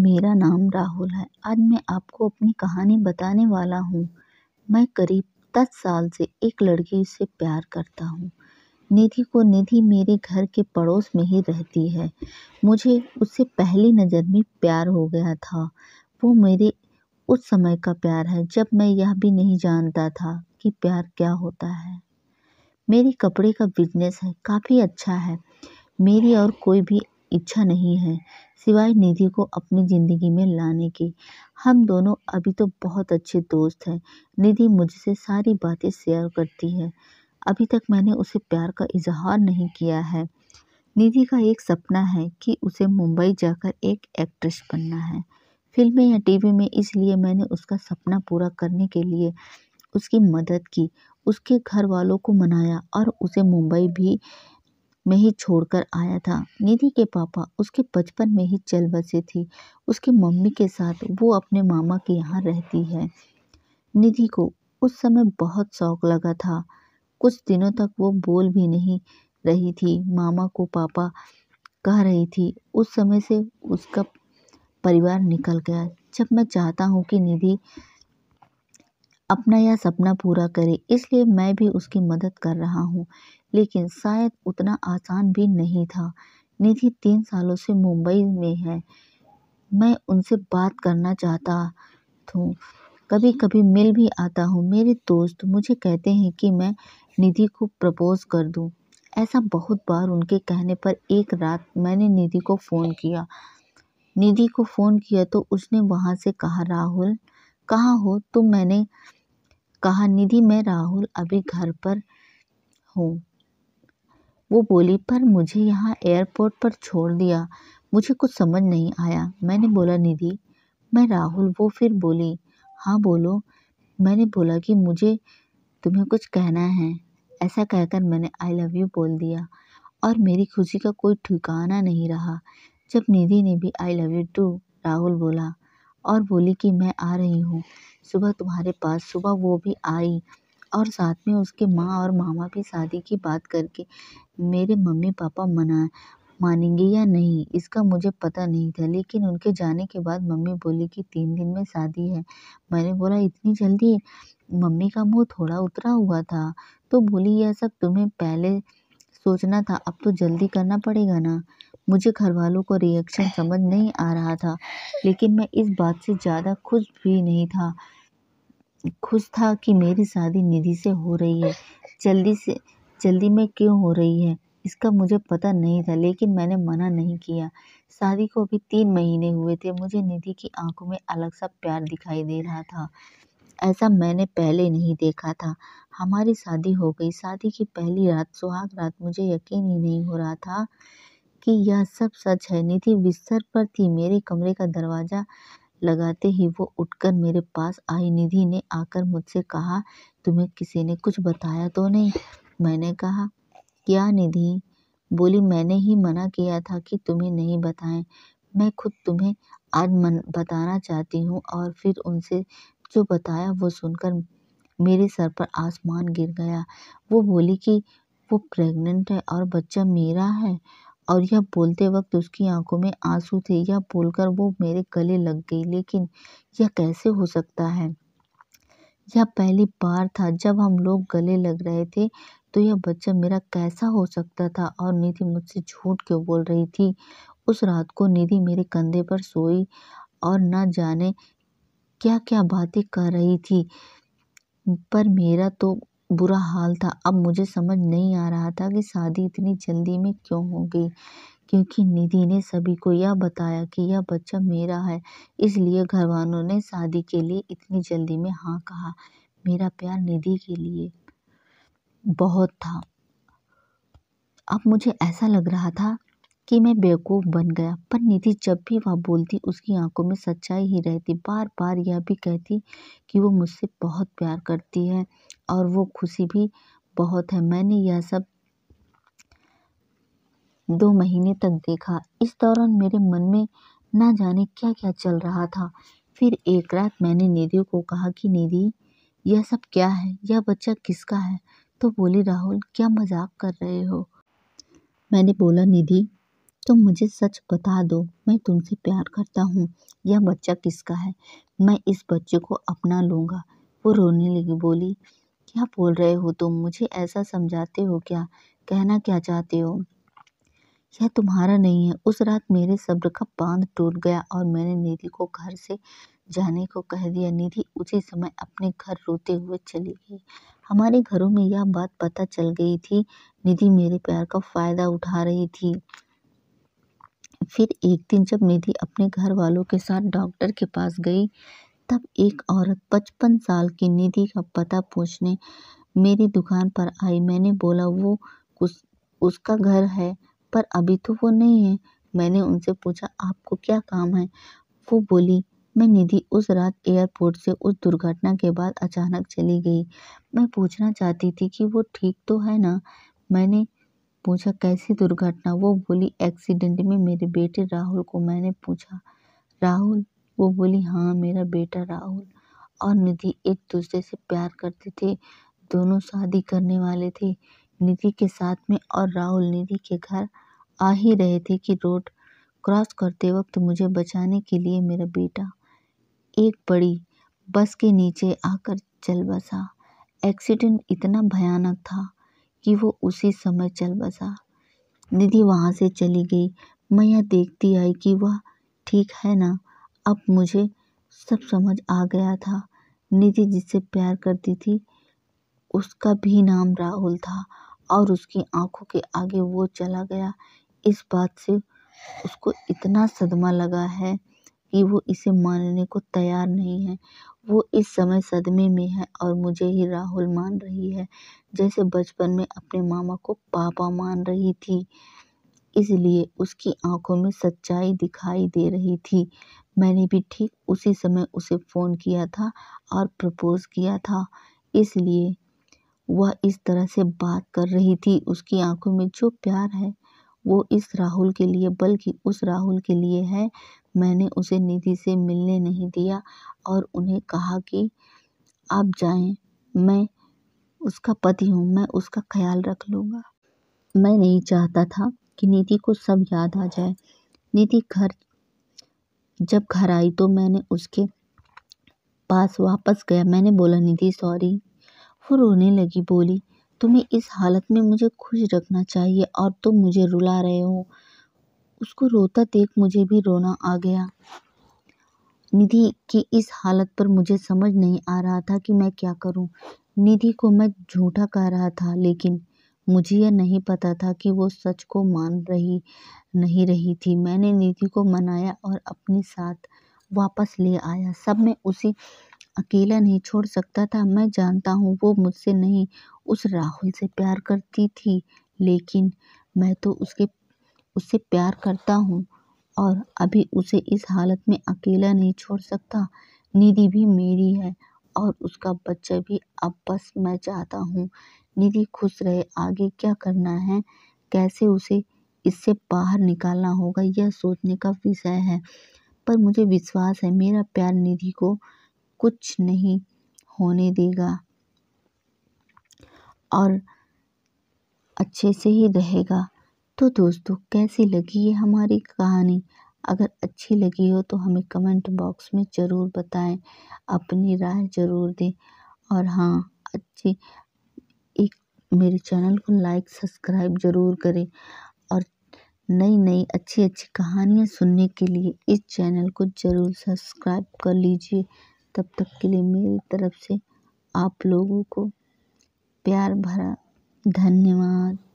मेरा नाम राहुल है आज मैं आपको अपनी कहानी बताने वाला हूँ मैं करीब दस साल से एक लड़की से प्यार करता हूँ निधि को निधि मेरे घर के पड़ोस में ही रहती है मुझे उससे पहली नज़र में प्यार हो गया था वो मेरे उस समय का प्यार है जब मैं यह भी नहीं जानता था कि प्यार क्या होता है मेरी कपड़े का बिजनेस है काफ़ी अच्छा है मेरी और कोई भी इच्छा नहीं है सिवाय निधि को अपनी ज़िंदगी में लाने की हम दोनों अभी तो बहुत अच्छे दोस्त हैं निधि मुझसे सारी बातें शेयर करती है अभी तक मैंने उसे प्यार का इजहार नहीं किया है निधि का एक सपना है कि उसे मुंबई जाकर एक एक्ट्रेस बनना है फिल्में या टीवी में इसलिए मैंने उसका सपना पूरा करने के लिए उसकी मदद की उसके घर वालों को मनाया और उसे मुंबई भी में ही छोड़कर आया था निधि के पापा उसके बचपन में ही चल बसे थे उसकी मम्मी के साथ वो अपने मामा के यहाँ रहती है निधि को उस समय बहुत शौक लगा था कुछ दिनों तक वो बोल भी नहीं रही थी मामा को पापा कह रही थी उस समय से उसका परिवार निकल गया जब मैं चाहता हूँ कि निधि अपना यह सपना पूरा करे इसलिए मैं भी उसकी मदद कर रहा हूँ लेकिन शायद उतना आसान भी नहीं था निधि तीन सालों से मुंबई में है मैं उनसे बात करना चाहता हूँ कभी कभी मिल भी आता हूँ मेरे दोस्त मुझे कहते हैं कि मैं निधि को प्रपोज़ कर दूँ ऐसा बहुत बार उनके कहने पर एक रात मैंने निधि को फ़ोन किया निधि को फ़ोन किया तो उसने वहाँ से कहा राहुल कहाँ हो तो मैंने कहा निधि मैं राहुल अभी घर पर हूँ वो बोली पर मुझे यहाँ एयरपोर्ट पर छोड़ दिया मुझे कुछ समझ नहीं आया मैंने बोला निधि मैं राहुल वो फिर बोली हाँ बोलो मैंने बोला कि मुझे तुम्हें कुछ कहना है ऐसा कहकर मैंने आई लव यू बोल दिया और मेरी खुशी का कोई ठिकाना नहीं रहा जब निधि ने भी I love you too Rahul बोला और बोली कि मैं आ रही हूँ सुबह तुम्हारे पास सुबह वो भी आई और साथ में उसके माँ और मामा भी शादी की बात करके मेरे मम्मी पापा मना मानेंगे या नहीं इसका मुझे पता नहीं था लेकिन उनके जाने के बाद मम्मी बोली कि तीन दिन में शादी है मैंने बोला इतनी जल्दी मम्मी का मुँह थोड़ा उतरा हुआ था तो बोली यह सब तुम्हें पहले सोचना था अब तो जल्दी करना पड़ेगा ना मुझे घर वालों को रिएक्शन समझ नहीं आ रहा था लेकिन मैं इस बात से ज़्यादा खुश भी नहीं था खुश था कि मेरी शादी निधि से हो रही है जल्दी से जल्दी में क्यों हो रही है इसका मुझे पता नहीं था लेकिन मैंने मना नहीं किया शादी को अभी तीन महीने हुए थे मुझे निधि की आंखों में अलग सा प्यार दिखाई दे रहा था ऐसा मैंने पहले नहीं देखा था हमारी शादी हो गई शादी की पहली रात सुहाग रात मुझे यकीन ही नहीं हो रहा था कि यह सब सच है निधि बिस्तर पर थी मेरे कमरे का दरवाज़ा लगाते ही वो उठकर मेरे पास आई निधि ने आकर मुझसे कहा तुम्हें किसी ने कुछ बताया तो नहीं मैंने कहा क्या निधि बोली मैंने ही मना किया था कि तुम्हें नहीं बताएं मैं खुद तुम्हें आज मन बताना चाहती हूँ और फिर उनसे जो बताया वो सुनकर मेरे सर पर आसमान गिर गया वो बोली कि वो प्रेग्नेंट है और बच्चा मेरा है और यह बोलते वक्त उसकी आंखों में आंसू थे यह बोलकर वो मेरे गले लग गई लेकिन यह कैसे हो सकता है यह पहली बार था जब हम लोग गले लग रहे थे तो यह बच्चा मेरा कैसा हो सकता था और निधि मुझसे झूठ क्यों बोल रही थी उस रात को निधि मेरे कंधे पर सोई और न जाने क्या क्या बातें कर रही थी पर मेरा तो बुरा हाल था अब मुझे समझ नहीं आ रहा था कि शादी इतनी जल्दी में क्यों हो गई क्योंकि निधि ने सभी को यह बताया कि यह बच्चा मेरा है इसलिए घरवालों ने शादी के लिए इतनी जल्दी में हाँ कहा मेरा प्यार निधि के लिए बहुत था अब मुझे ऐसा लग रहा था कि मैं बेवकूफ़ बन गया पर निधि जब भी वह बोलती उसकी आंखों में सच्चाई ही रहती बार बार यह भी कहती कि वो मुझसे बहुत प्यार करती है और वो खुशी भी बहुत है मैंने यह सब दो महीने तक देखा इस दौरान मेरे मन में ना जाने क्या क्या चल रहा था फिर एक रात मैंने निधि को कहा कि निधि यह सब क्या है यह बच्चा किसका है तो बोली राहुल क्या मजाक कर रहे हो मैंने बोला निधि तुम मुझे सच बता दो मैं तुमसे प्यार करता हूँ यह बच्चा किसका है मैं इस बच्चे को अपना लूँगा वो रोने लगी बोली क्या बोल रहे हो तुम मुझे ऐसा समझाते हो क्या कहना क्या चाहते हो यह तुम्हारा नहीं है उस रात मेरे सब्र का बांध टूट गया और मैंने निधि को घर से जाने को कह दिया निधि उसी समय अपने घर रोते हुए चली गई हमारे घरों में यह बात पता चल गई थी निधि मेरे प्यार का फ़ायदा उठा रही थी फिर एक दिन जब निधि अपने घर वालों के साथ डॉक्टर के पास गई तब एक औरत पचपन साल की निधि का पता पूछने मेरी दुकान पर आई मैंने बोला वो उस उसका घर है पर अभी तो वो नहीं है मैंने उनसे पूछा आपको क्या काम है वो बोली मैं निधि उस रात एयरपोर्ट से उस दुर्घटना के बाद अचानक चली गई मैं पूछना चाहती थी कि वो ठीक तो है ना मैंने पूछा कैसी दुर्घटना वो बोली एक्सीडेंट में मेरे बेटे राहुल को मैंने पूछा राहुल वो बोली हाँ मेरा बेटा राहुल और निधि एक दूसरे से प्यार करते थे दोनों शादी करने वाले थे निधि के साथ में और राहुल निधि के घर आ ही रहे थे कि रोड क्रॉस करते वक्त मुझे बचाने के लिए मेरा बेटा एक बड़ी बस के नीचे आकर चल बसा एक्सीडेंट इतना भयानक था कि वो उसी समय चल बसा निधि वहाँ से चली गई मैं यह देखती आई कि वह ठीक है ना अब मुझे सब समझ आ गया था निधि जिससे प्यार करती थी उसका भी नाम राहुल था और उसकी आंखों के आगे वो चला गया इस बात से उसको इतना सदमा लगा है कि वो इसे मानने को तैयार नहीं है वो इस समय सदमे में है और मुझे ही राहुल मान रही है जैसे बचपन में अपने मामा को पापा मान रही थी इसलिए उसकी आंखों में सच्चाई दिखाई दे रही थी मैंने भी ठीक उसी समय उसे फ़ोन किया था और प्रपोज़ किया था इसलिए वह इस तरह से बात कर रही थी उसकी आंखों में जो प्यार है वो इस राहुल के लिए बल्कि उस राहुल के लिए है मैंने उसे निधि से मिलने नहीं दिया और उन्हें कहा कि आप जाएं मैं उसका पति हूँ मैं उसका ख्याल रख लूँगा मैं नहीं चाहता था कि निधि को सब याद आ जाए निधि घर जब घर आई तो मैंने उसके पास वापस गया मैंने बोला निधि सॉरी वो रोने लगी बोली तुम्हें इस हालत में मुझे खुश रखना चाहिए और तुम मुझे रुला रहे हो उसको रोता देख मुझे भी रोना आ गया निधि की इस हालत पर मुझे समझ नहीं आ रहा था कि मैं क्या करूं। निधि को मैं झूठा कह रहा था लेकिन मुझे यह नहीं पता था कि वो सच को मान रही नहीं रही थी मैंने निधि को मनाया और अपने साथ वापस ले आया सब मैं उसे अकेला नहीं छोड़ सकता था मैं जानता हूँ वो मुझसे नहीं उस राहुल से प्यार करती थी लेकिन मैं तो उसके उससे प्यार करता हूँ और अभी उसे इस हालत में अकेला नहीं छोड़ सकता निधि भी मेरी है और उसका बच्चा भी अब बस मैं चाहता हूँ निधि खुश रहे आगे क्या करना है कैसे उसे इससे बाहर निकालना होगा यह सोचने का विषय है पर मुझे विश्वास है मेरा प्यार निधि को कुछ नहीं होने देगा और अच्छे से ही रहेगा तो दोस्तों कैसी लगी ये हमारी कहानी अगर अच्छी लगी हो तो हमें कमेंट बॉक्स में ज़रूर बताएं अपनी राय ज़रूर दें और हाँ अच्छी एक मेरे चैनल को लाइक सब्सक्राइब ज़रूर करें और नई नई अच्छी अच्छी कहानियाँ सुनने के लिए इस चैनल को ज़रूर सब्सक्राइब कर लीजिए तब तक के लिए मेरी तरफ से आप लोगों को प्यार भरा धन्यवाद